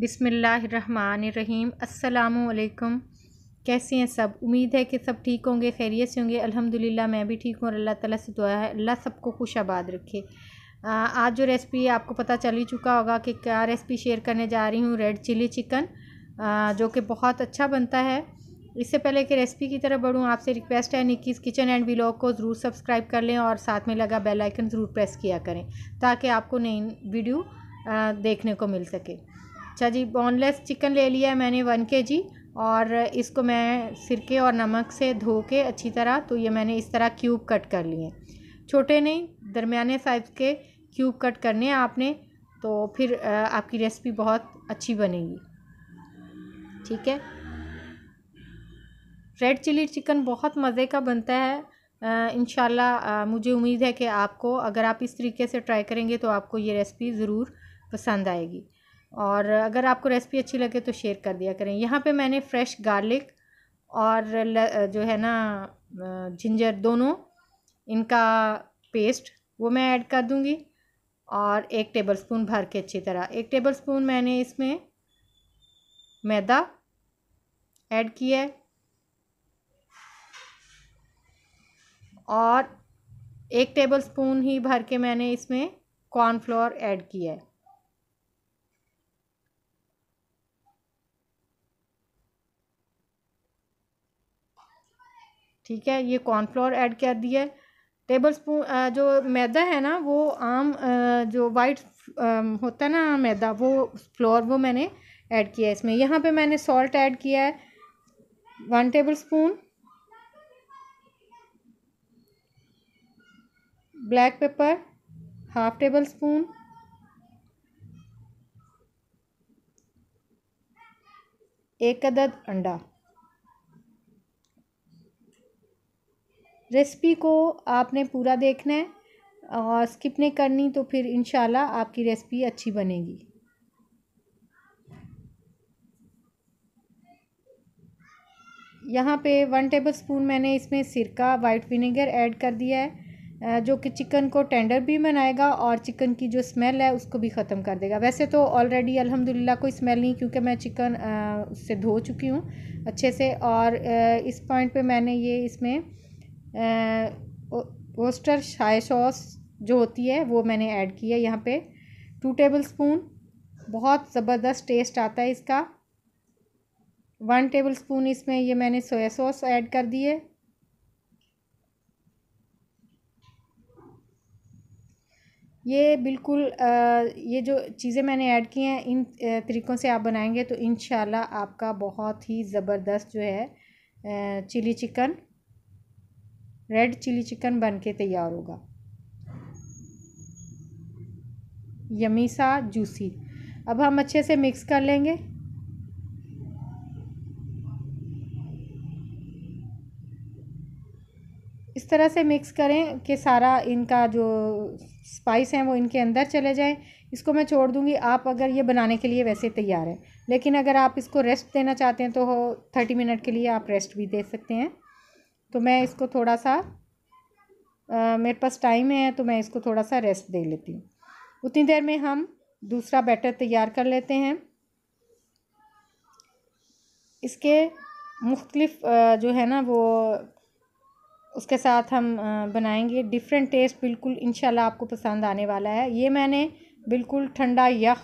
बिसमीम् अल्लाम कैसे हैं सब उम्मीद है कि सब ठीक होंगे खैरियत से होंगे अल्हम्दुलिल्लाह मैं भी ठीक हूँ और अल्लाह ताला से दुआ है अल्लाह सबको आबाद रखे आज जो रेसिपी आपको पता चल ही चुका होगा कि क्या रेसिपी शेयर करने जा रही हूँ रेड चिली चिकन जो कि बहुत अच्छा बनता है इससे पहले कि रेसिपी की तरफ बढ़ूँ आपसे रिक्वेस्ट है निक्कीज़ किचन एंड ब्लॉग को ज़रूर सब्सक्राइब कर लें और साथ में लगा बेल आइकन ज़रूर प्रेस किया करें ताकि आपको नई वीडियो देखने को मिल सके अच्छा जी बोनलेस चिकन ले लिया है मैंने वन के जी और इसको मैं सिरके और नमक से धो के अच्छी तरह तो ये मैंने इस तरह क्यूब कट कर लिए छोटे नहीं दरमियाने साइज़ के क्यूब कट करने हैं आपने तो फिर आपकी रेसिपी बहुत अच्छी बनेगी ठीक है रेड चिली चिकन बहुत मज़े का बनता है इन मुझे उम्मीद है कि आपको अगर आप इस तरीके से ट्राई करेंगे तो आपको ये रेसिपी ज़रूर पसंद आएगी और अगर आपको रेसिपी अच्छी लगे तो शेयर कर दिया करें यहाँ पे मैंने फ्रेश गार्लिक और जो है ना जिंजर दोनों इनका पेस्ट वो मैं ऐड कर दूँगी और एक टेबलस्पून भर के अच्छी तरह एक टेबलस्पून मैंने इसमें मैदा ऐड किया है और एक टेबलस्पून ही भर के मैंने इसमें कॉर्नफ्लोर ऐड किया है ठीक है ये कॉर्नफ्लोर ऐड कर दिया टेबल स्पून जो मैदा है ना वो आम जो वाइट होता है ना मैदा वो फ्लोर वो मैंने ऐड किया है इसमें यहाँ पे मैंने सॉल्ट ऐड किया है one tablespoon black pepper half tablespoon एक अदद अंडा रेसिपी को आपने पूरा देखना है और स्किप नहीं करनी तो फिर इन आपकी रेसिपी अच्छी बनेगी यहाँ पे वन टेबल स्पून मैंने इसमें सिरका वाइट विनेगर ऐड कर दिया है जो कि चिकन को टेंडर भी बनाएगा और चिकन की जो स्मेल है उसको भी ख़त्म कर देगा वैसे तो ऑलरेडी अल्हम्दुलिल्लाह कोई स्मेल नहीं क्योंकि मैं चिकन उससे धो चुकी हूँ अच्छे से और इस पॉइंट पे मैंने ये इसमें ओस्टर शाय सॉस जो होती है वो मैंने ऐड की है यहाँ पे टू टेबल स्पून बहुत ज़बरदस्त टेस्ट आता है इसका वन टेबल स्पून इसमें ये मैंने सोया सॉस ऐड कर दी है ये बिल्कुल ये जो चीज़ें मैंने ऐड की हैं इन तरीक़ों से आप बनाएंगे तो इन आपका बहुत ही ज़बरदस्त जो है chilli chicken red chilli chicken बनके तैयार होगा यमी सा जूसी अब हम अच्छे से मिक्स कर लेंगे इस तरह से मिक्स करें कि सारा इनका जो स्पाइस है वो इनके अंदर चले जाए इसको मैं छोड़ दूंगी आप अगर ये बनाने के लिए वैसे तैयार है लेकिन अगर आप इसको रेस्ट देना चाहते हैं तो थर्टी मिनट के लिए आप रेस्ट भी दे सकते हैं तो मैं इसको थोड़ा सा आ, मेरे पास टाइम है तो मैं इसको थोड़ा सा रेस्ट दे लेती हूँ उतनी देर में हम दूसरा बैटर तैयार कर लेते हैं इसके मुख्तलिफ जो है ना वो उसके साथ हम बनाएंगे डिफरेंट टेस्ट बिल्कुल इन आपको पसंद आने वाला है ये मैंने बिल्कुल ठंडा यख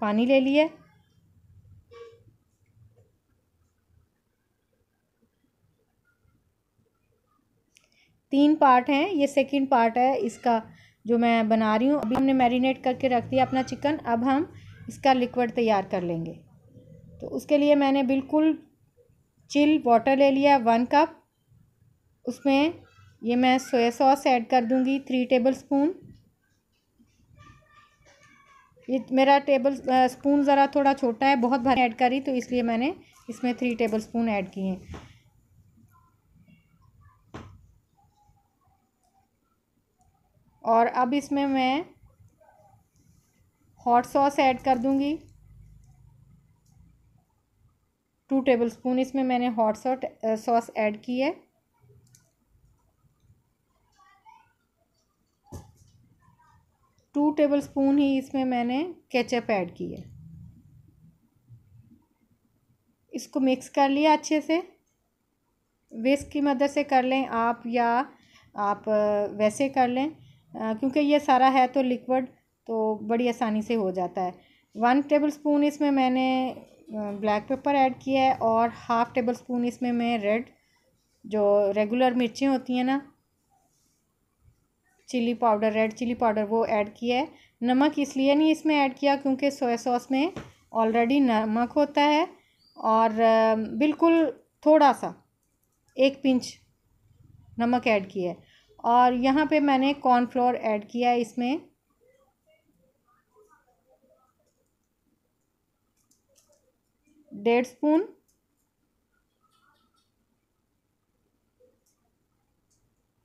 पानी ले लिया तीन पार्ट हैं ये सेकंड पार्ट है इसका जो मैं बना रही हूँ अभी हमने मैरिनेट करके रख दिया अपना चिकन अब हम इसका लिक्विड तैयार कर लेंगे तो उसके लिए मैंने बिल्कुल चिल वाटर ले लिया वन कप उसमें ये मैं सोया सॉस ऐड कर दूँगी थ्री टेबल स्पून ये मेरा टेबल स्पून ज़रा थोड़ा छोटा है बहुत भारी ऐड करी तो इसलिए मैंने इसमें थ्री टेबल स्पून ऐड किए हैं और अब इसमें मैं हॉट सॉस ऐड कर दूंगी टू टेबल स्पून इसमें मैंने हॉट सॉस ऐड की है टू टेबल स्पून ही इसमें मैंने केचप ऐड की है इसको मिक्स कर लिया अच्छे से विस्क की मदद से कर लें आप या आप वैसे कर लें क्योंकि ये सारा है तो लिक्विड तो बड़ी आसानी से हो जाता है वन टेबल स्पून इसमें मैंने ब्लैक पेपर ऐड किया है और हाफ़ टेबल स्पून इसमें मैं रेड जो रेगुलर मिर्चें होती हैं ना chilli powder red chilli powder वो ऐड किया है नमक इसलिए नहीं इसमें ऐड किया क्योंकि सोया सॉस में ऑलरेडी नमक होता है और बिल्कुल थोड़ा सा एक पिंच नमक ऐड किया है और यहाँ पे मैंने कॉर्नफ्लोर ऐड किया है इसमें डेढ़ spoon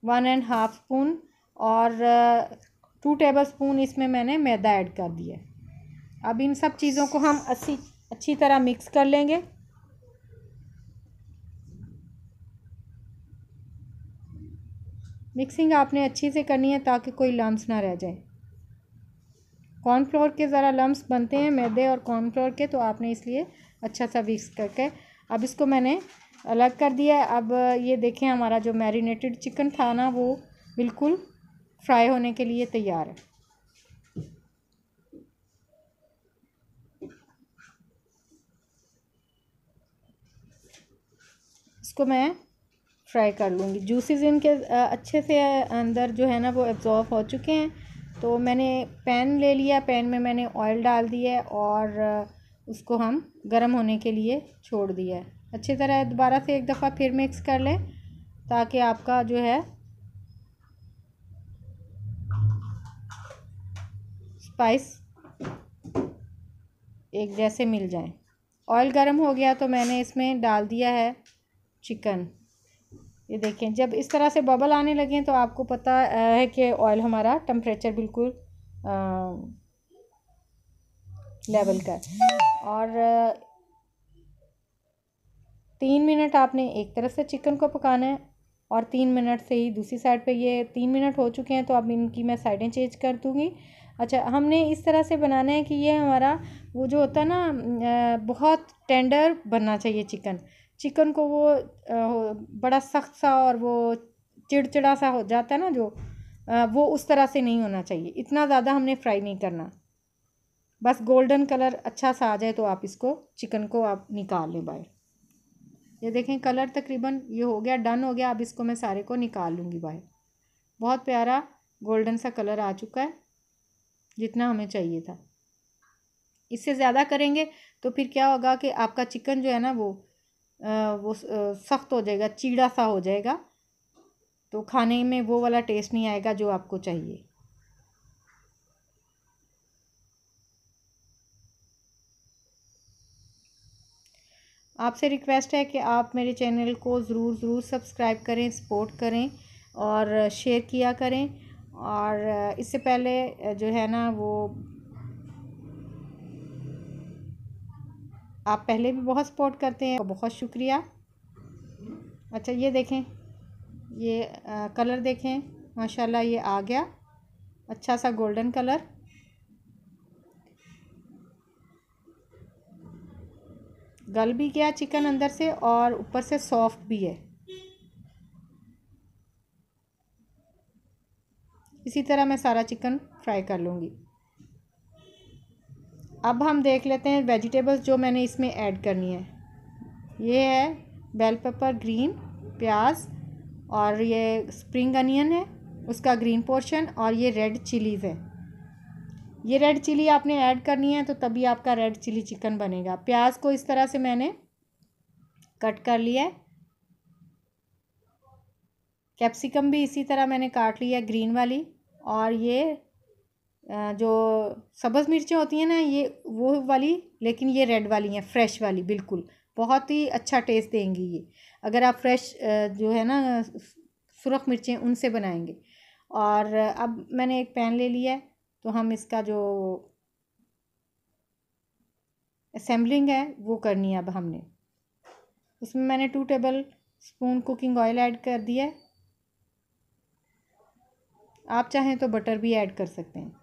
one and half spoon और टू टेबल स्पून इसमें मैंने मैदा ऐड कर दिया अब इन सब चीज़ों को हम अच्छी अच्छी तरह मिक्स कर लेंगे मिक्सिंग आपने अच्छी से करनी है ताकि कोई लम्स ना रह जाए कॉर्नफ्लोर के ज़रा लम्स बनते हैं मैदे और कॉर्नफ्लोर के तो आपने इसलिए अच्छा सा मिक्स करके अब इसको मैंने अलग कर दिया है अब ये देखें हमारा जो मैरिनेटेड चिकन था ना वो बिल्कुल फ्राई होने के लिए तैयार है इसको मैं फ्राई कर लूँगी जूसेस इनके अच्छे से अंदर जो है ना वो एब्ज़ॉर्ब हो चुके हैं तो मैंने पैन ले लिया पैन में मैंने ऑयल डाल दिया और उसको हम गर्म होने के लिए छोड़ दिया है अच्छी तरह दोबारा से एक दफ़ा फिर मिक्स कर लें ताकि आपका जो है स्पाइस एक जैसे मिल जाए ऑयल गर्म हो गया तो मैंने इसमें डाल दिया है चिकन ये देखें जब इस तरह से बबल आने हैं तो आपको पता है कि ऑयल हमारा टम्परेचर बिल्कुल लेवल का और तीन मिनट आपने एक तरफ से चिकन को पकाना है और तीन मिनट से ही दूसरी साइड पे ये तीन मिनट हो चुके हैं तो अब इनकी मैं साइडें चेंज कर दूँगी अच्छा हमने इस तरह से बनाना है कि ये हमारा वो जो होता है ना बहुत टेंडर बनना चाहिए चिकन चिकन को वो बड़ा सख्त सा और वो चिड़चिड़ा सा हो जाता है ना जो वो उस तरह से नहीं होना चाहिए इतना ज़्यादा हमने फ्राई नहीं करना बस गोल्डन कलर अच्छा सा आ जाए तो आप इसको चिकन को आप निकाल लें बाहर ये देखें कलर तकरीबन ये हो गया डन हो गया अब इसको मैं सारे को निकाल लूँगी बाहर बहुत प्यारा गोल्डन सा कलर आ चुका है जितना हमें चाहिए था इससे ज़्यादा करेंगे तो फिर क्या होगा कि आपका चिकन जो है ना वो वो सख्त हो जाएगा चीड़ा सा हो जाएगा तो खाने में वो वाला टेस्ट नहीं आएगा जो आपको चाहिए आपसे रिक्वेस्ट है कि आप मेरे चैनल को ज़रूर ज़रूर सब्सक्राइब करें सपोर्ट करें और शेयर किया करें और इससे पहले जो है ना वो आप पहले भी बहुत सपोर्ट करते हैं बहुत शुक्रिया अच्छा ये देखें ये आ, कलर देखें माशाल्लाह ये आ गया अच्छा सा गोल्डन कलर गल भी गया चिकन अंदर से और ऊपर से सॉफ्ट भी है इसी तरह मैं सारा चिकन फ्राई कर लूँगी अब हम देख लेते हैं वेजिटेबल्स जो मैंने इसमें ऐड करनी है ये है बेल पेपर ग्रीन प्याज और ये स्प्रिंग अनियन है उसका ग्रीन पोर्शन और ये रेड चिलीज़ है ये रेड चिली आपने ऐड करनी है तो तभी आपका रेड चिली चिकन बनेगा प्याज को इस तरह से मैंने कट कर लिया है कैप्सिकम भी इसी तरह मैंने काट लिया ग्रीन वाली और ये जो सब्ज़ मिर्चें होती हैं ना ये वो वाली लेकिन ये रेड वाली हैं फ्रेश वाली बिल्कुल बहुत ही अच्छा टेस्ट देंगी ये अगर आप फ्रेश जो है ना सुरख मिर्चें उनसे बनाएंगे और अब मैंने एक पैन ले लिया है तो हम इसका जो असेंबलिंग है वो करनी है अब हमने उसमें मैंने two tablespoon cooking oil add कर दिया है आप चाहें तो बटर भी ऐड कर सकते हैं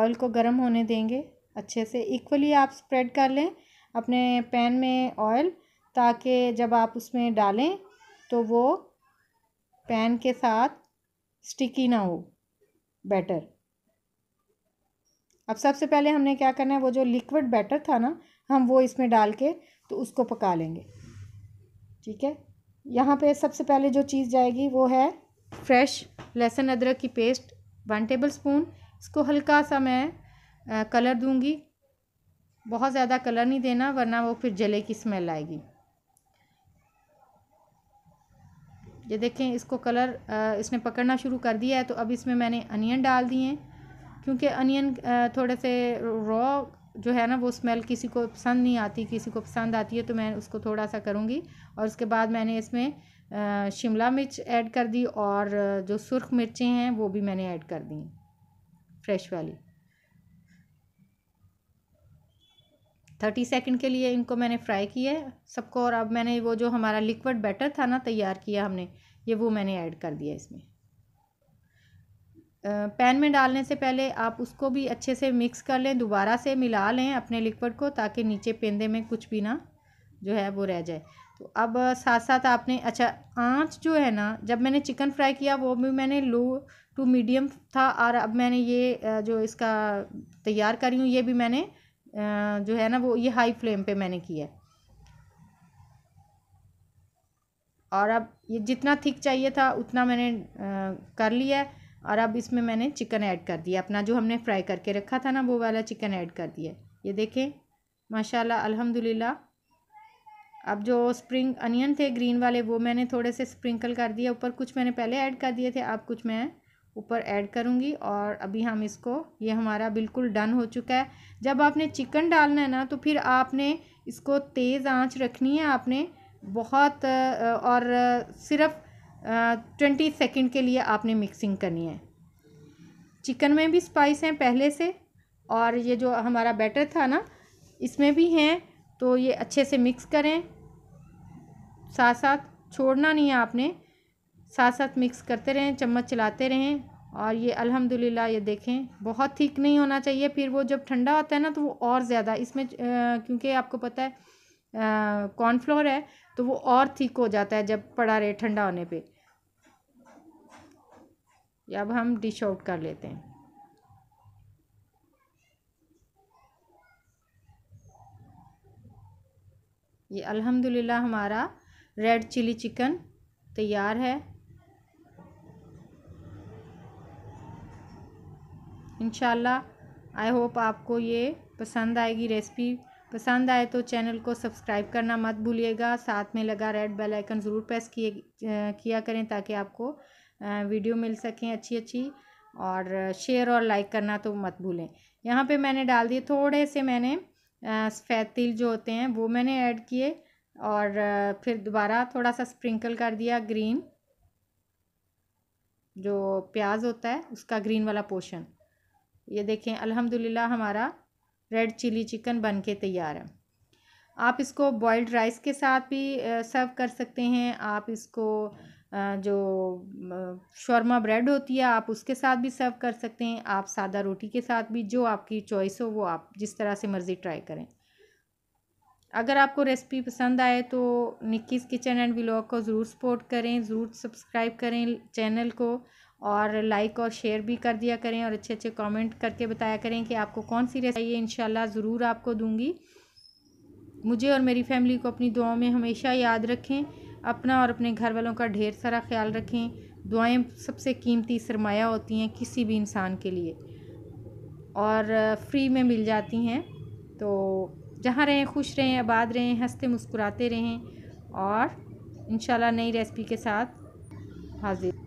ऑयल को गर्म होने देंगे अच्छे से इक्वली आप स्प्रेड कर लें अपने पैन में ऑयल ताकि जब आप उसमें डालें तो वो पैन के साथ स्टिकी ना हो बैटर अब सबसे पहले हमने क्या करना है वो जो लिक्विड बैटर था ना हम वो इसमें डाल के तो उसको पका लेंगे ठीक है यहाँ पे सबसे पहले जो चीज़ जाएगी वो है फ्रेश लहसुन अदरक की पेस्ट वन टेबल स्पून इसको हल्का सा मैं आ, कलर दूंगी बहुत ज़्यादा कलर नहीं देना वरना वो फिर जले की स्मेल आएगी ये देखें इसको कलर आ, इसने पकड़ना शुरू कर दिया है तो अब इसमें मैंने अनियन डाल दिए हैं क्योंकि अनियन थोड़े से रॉ जो है ना वो स्मेल किसी को पसंद नहीं आती किसी को पसंद आती है तो मैं उसको थोड़ा सा करूँगी और उसके बाद मैंने इसमें शिमला मिर्च ऐड कर दी और जो सुर्ख मिर्चें हैं वो भी मैंने ऐड कर दी फ्रेश वाली थर्टी सेकेंड के लिए इनको मैंने फ्राई किया है सबको और अब मैंने वो जो हमारा लिक्विड बैटर था ना तैयार किया हमने ये वो मैंने ऐड कर दिया इसमें पैन में डालने से पहले आप उसको भी अच्छे से मिक्स कर लें दोबारा से मिला लें अपने लिक्विड को ताकि नीचे पेंदे में कुछ भी ना जो है वो रह जाए तो अब साथ साथ आपने अच्छा आँच जो है ना जब मैंने चिकन फ्राई किया वो भी मैंने लो टू मीडियम था और अब मैंने ये जो इसका तैयार करी हूँ ये भी मैंने जो है ना वो ये हाई फ्लेम पे मैंने किया है और अब ये जितना थिक चाहिए था उतना मैंने कर लिया है और अब इसमें मैंने चिकन ऐड कर दिया अपना जो हमने फ्राई करके रखा था ना वो वाला चिकन ऐड कर दिया ये देखें माशाल्लाह अल्हम्दुलिल्लाह अब जो स्प्रिंग अनियन थे ग्रीन वाले वो मैंने थोड़े से स्प्रिंकल कर दिए ऊपर कुछ मैंने पहले ऐड कर दिए थे अब कुछ मैं ऊपर ऐड करूँगी और अभी हम इसको ये हमारा बिल्कुल डन हो चुका है जब आपने चिकन डालना है ना तो फिर आपने इसको तेज़ आंच रखनी है आपने बहुत और सिर्फ ट्वेंटी सेकेंड के लिए आपने मिक्सिंग करनी है चिकन में भी स्पाइस हैं पहले से और ये जो हमारा बैटर था ना इसमें भी हैं तो ये अच्छे से मिक्स करें साथ साथ छोड़ना नहीं है आपने साथ साथ मिक्स करते रहें चम्मच चलाते रहें और ये अल्हम्दुलिल्लाह ये देखें बहुत थिक नहीं होना चाहिए फिर वो जब ठंडा होता है ना तो वो और ज़्यादा इसमें क्योंकि आपको पता है कॉर्नफ्लोर है तो वो और थिक हो जाता है जब पड़ा रहे ठंडा होने पे अब हम डिश आउट कर लेते हैं ये अल्हम्दुलिल्लाह हमारा रेड चिली चिकन तैयार है इनशाला आई होप आपको ये पसंद आएगी रेसिपी पसंद आए तो चैनल को सब्सक्राइब करना मत भूलिएगा साथ में लगा रेड बेल आइकन ज़रूर प्रेस किए किया करें ताकि आपको वीडियो मिल सकें अच्छी अच्छी और शेयर और लाइक करना तो मत भूलें यहाँ पे मैंने डाल दिए थोड़े से मैंने सफ़ेद तिल जो होते हैं वो मैंने ऐड किए और फिर दोबारा थोड़ा सा स्प्रिंकल कर दिया ग्रीन जो प्याज होता है उसका ग्रीन वाला पोशन ये देखें अल्हम्दुलिल्लाह हमारा रेड चिली चिकन बन के तैयार है आप इसको बॉइल्ड राइस के साथ भी सर्व कर सकते हैं आप इसको जो शर्मा ब्रेड होती है आप उसके साथ भी सर्व कर सकते हैं आप सादा रोटी के साथ भी जो आपकी चॉइस हो वो आप जिस तरह से मर्ज़ी ट्राई करें अगर आपको रेसिपी पसंद आए तो निक्कीज़ किचन एंड व्लॉग को ज़रूर सपोर्ट करें ज़रूर सब्सक्राइब करें चैनल को और लाइक और शेयर भी कर दिया करें और अच्छे अच्छे कमेंट करके बताया करें कि आपको कौन सी रेसिपी चाहिए इन ज़रूर आपको दूँगी मुझे और मेरी फैमिली को अपनी दुआओं में हमेशा याद रखें अपना और अपने घर वालों का ढेर सारा ख्याल रखें दुआएँ सबसे कीमती सरमाया होती हैं किसी भी इंसान के लिए और फ्री में मिल जाती हैं तो जहाँ रहें खुश रहें आबाद रहें हंसते मुस्कुराते रहें और इन नई रेसिपी के साथ हाजिर